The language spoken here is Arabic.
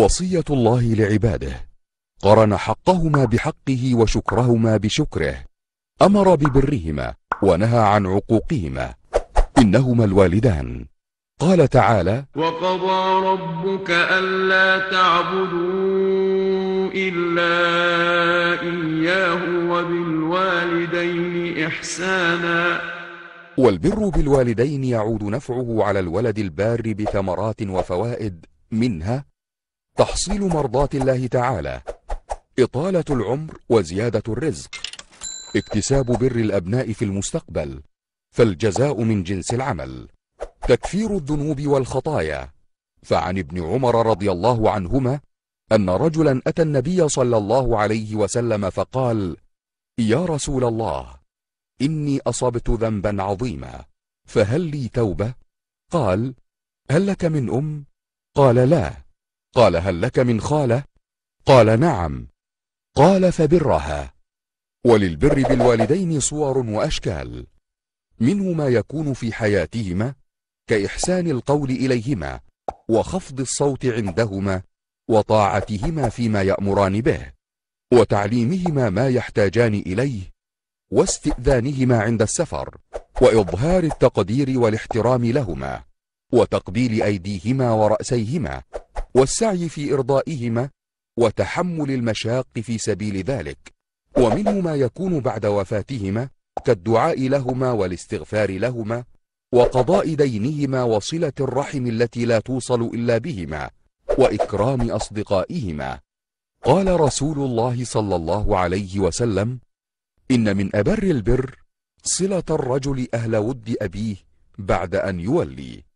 وصية الله لعباده قرن حقهما بحقه وشكرهما بشكره أمر ببرهما ونهى عن عقوقهما إنهما الوالدان قال تعالى وقضى ربك ألا تعبدوا إلا إياه وبالوالدين إحسانا والبر بالوالدين يعود نفعه على الولد البار بثمرات وفوائد منها تحصيل مرضات الله تعالى إطالة العمر وزيادة الرزق اكتساب بر الأبناء في المستقبل فالجزاء من جنس العمل تكفير الذنوب والخطايا فعن ابن عمر رضي الله عنهما أن رجلا أتى النبي صلى الله عليه وسلم فقال يا رسول الله إني أصبت ذنبا عظيما فهل لي توبة؟ قال هل لك من أم؟ قال لا قال هل لك من خالة؟ قال نعم قال فبرها وللبر بالوالدين صور وأشكال منه ما يكون في حياتهما كإحسان القول إليهما وخفض الصوت عندهما وطاعتهما فيما يأمران به وتعليمهما ما يحتاجان إليه واستئذانهما عند السفر وإظهار التقدير والاحترام لهما وتقبيل أيديهما ورأسيهما والسعي في إرضائهما وتحمل المشاق في سبيل ذلك ومنه ما يكون بعد وفاتهما كالدعاء لهما والاستغفار لهما وقضاء دينهما وصلة الرحم التي لا توصل إلا بهما وإكرام أصدقائهما قال رسول الله صلى الله عليه وسلم إن من أبر البر صلة الرجل أهل ود أبيه بعد أن يولي